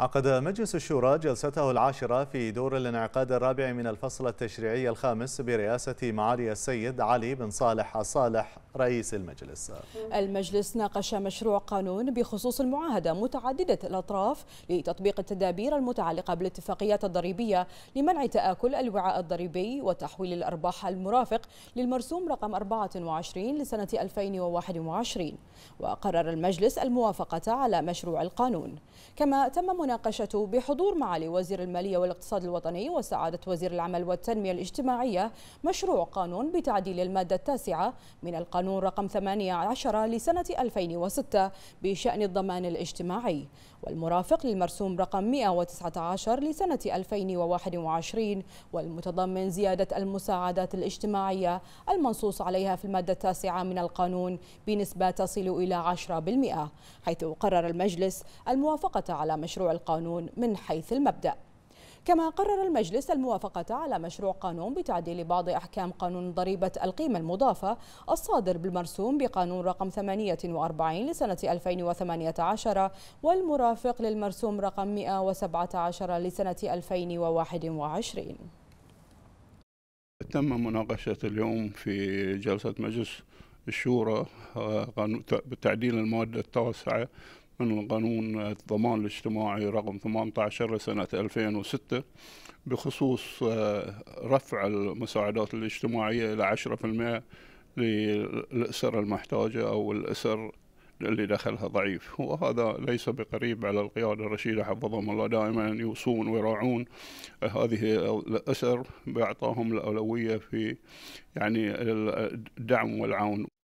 عقد مجلس الشورى جلسته العاشرة في دور الانعقاد الرابع من الفصل التشريعي الخامس برئاسة معالي السيد علي بن صالح الصالح رئيس المجلس المجلس ناقش مشروع قانون بخصوص المعاهدة متعددة الأطراف لتطبيق التدابير المتعلقة بالاتفاقيات الضريبية لمنع تآكل الوعاء الضريبي وتحويل الأرباح المرافق للمرسوم رقم 24 لسنة 2021 وقرر المجلس الموافقة على مشروع القانون كما تم المناقشة بحضور معالي وزير المالية والاقتصاد الوطني وسعادة وزير العمل والتنمية الاجتماعية مشروع قانون بتعديل المادة التاسعة من القانون رقم 18 لسنة 2006 بشأن الضمان الاجتماعي والمرافق للمرسوم رقم 119 لسنة 2021 والمتضمن زيادة المساعدات الاجتماعية المنصوص عليها في المادة التاسعة من القانون بنسبة تصل إلى 10% حيث قرر المجلس الموافقة على مشروع القانون من حيث المبدأ كما قرر المجلس الموافقة على مشروع قانون بتعديل بعض أحكام قانون ضريبة القيمة المضافة الصادر بالمرسوم بقانون رقم 48 لسنة 2018 والمرافق للمرسوم رقم 117 لسنة 2021 تم مناقشة اليوم في جلسة مجلس الشورى آه، بتعديل المواد التاسعة من قانون الضمان الاجتماعي رقم 18 لسنة 2006 بخصوص آه، رفع المساعدات الاجتماعية إلى 10% للأسر المحتاجة أو الأسر اللي دخلها ضعيف وهذا ليس بقريب على القيادة الرشيدة حفظهم الله دائما يوصون ويراعون آه، هذه الأسر بإعطائهم الأولوية في يعني الدعم والعون